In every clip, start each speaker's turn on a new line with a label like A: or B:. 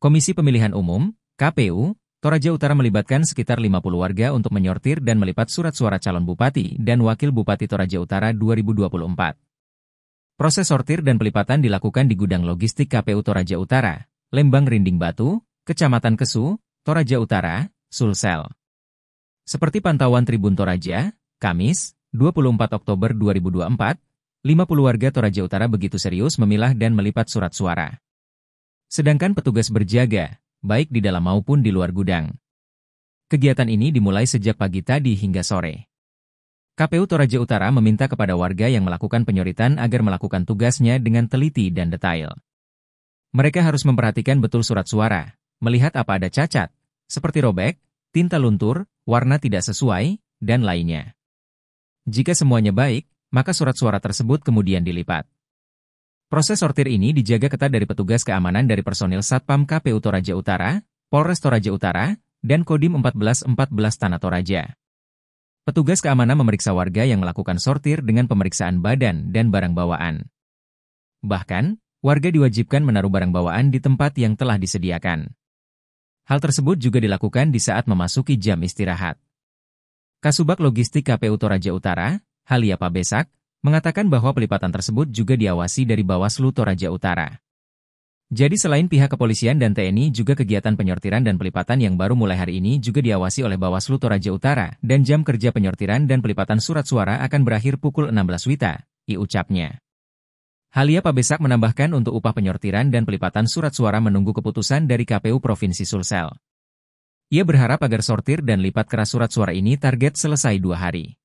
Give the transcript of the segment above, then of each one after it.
A: Komisi Pemilihan Umum, KPU, Toraja Utara melibatkan sekitar 50 warga untuk menyortir dan melipat surat suara calon bupati dan wakil bupati Toraja Utara 2024. Proses sortir dan pelipatan dilakukan di gudang logistik KPU Toraja Utara, Lembang Rinding Batu, Kecamatan Kesu, Toraja Utara, Sulsel. Seperti pantauan Tribun Toraja, Kamis, 24 Oktober 2024, 50 warga Toraja Utara begitu serius memilah dan melipat surat suara sedangkan petugas berjaga, baik di dalam maupun di luar gudang. Kegiatan ini dimulai sejak pagi tadi hingga sore. KPU Toraja Utara meminta kepada warga yang melakukan penyoritan agar melakukan tugasnya dengan teliti dan detail. Mereka harus memperhatikan betul surat suara, melihat apa ada cacat, seperti robek, tinta luntur, warna tidak sesuai, dan lainnya. Jika semuanya baik, maka surat suara tersebut kemudian dilipat. Proses sortir ini dijaga ketat dari petugas keamanan dari personil Satpam KPU Toraja Utara, Polres Toraja Utara, dan Kodim 1414 Tanah Toraja. Petugas keamanan memeriksa warga yang melakukan sortir dengan pemeriksaan badan dan barang bawaan. Bahkan, warga diwajibkan menaruh barang bawaan di tempat yang telah disediakan. Hal tersebut juga dilakukan di saat memasuki jam istirahat. Kasubag Logistik KPU Toraja Utara, Halia Pabesak, mengatakan bahwa pelipatan tersebut juga diawasi dari Bawaslu Toraja Utara. Jadi selain pihak kepolisian dan TNI juga kegiatan penyortiran dan pelipatan yang baru mulai hari ini juga diawasi oleh Bawaslu Toraja Utara dan jam kerja penyortiran dan pelipatan surat suara akan berakhir pukul 16 Wita, i ucapnya. Halia Pabesak menambahkan untuk upah penyortiran dan pelipatan surat suara menunggu keputusan dari KPU Provinsi Sulsel. Ia berharap agar sortir dan lipat keras surat suara ini target selesai dua hari.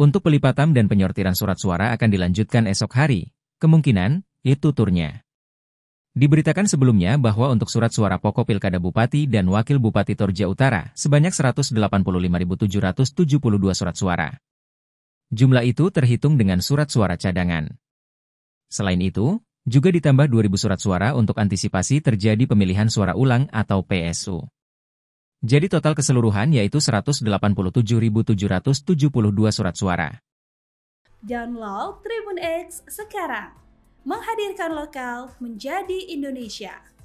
A: Untuk pelipatan dan penyortiran surat suara akan dilanjutkan esok hari, kemungkinan, itu turnya. Diberitakan sebelumnya bahwa untuk surat suara pokok pilkada Bupati dan Wakil Bupati Torja Utara sebanyak 185.772 surat suara. Jumlah itu terhitung dengan surat suara cadangan. Selain itu, juga ditambah 2.000 surat suara untuk antisipasi terjadi pemilihan suara ulang atau PSU. Jadi total keseluruhan yaitu 187.772 surat suara. Download Tribun X sekarang. Menghadirkan lokal menjadi Indonesia.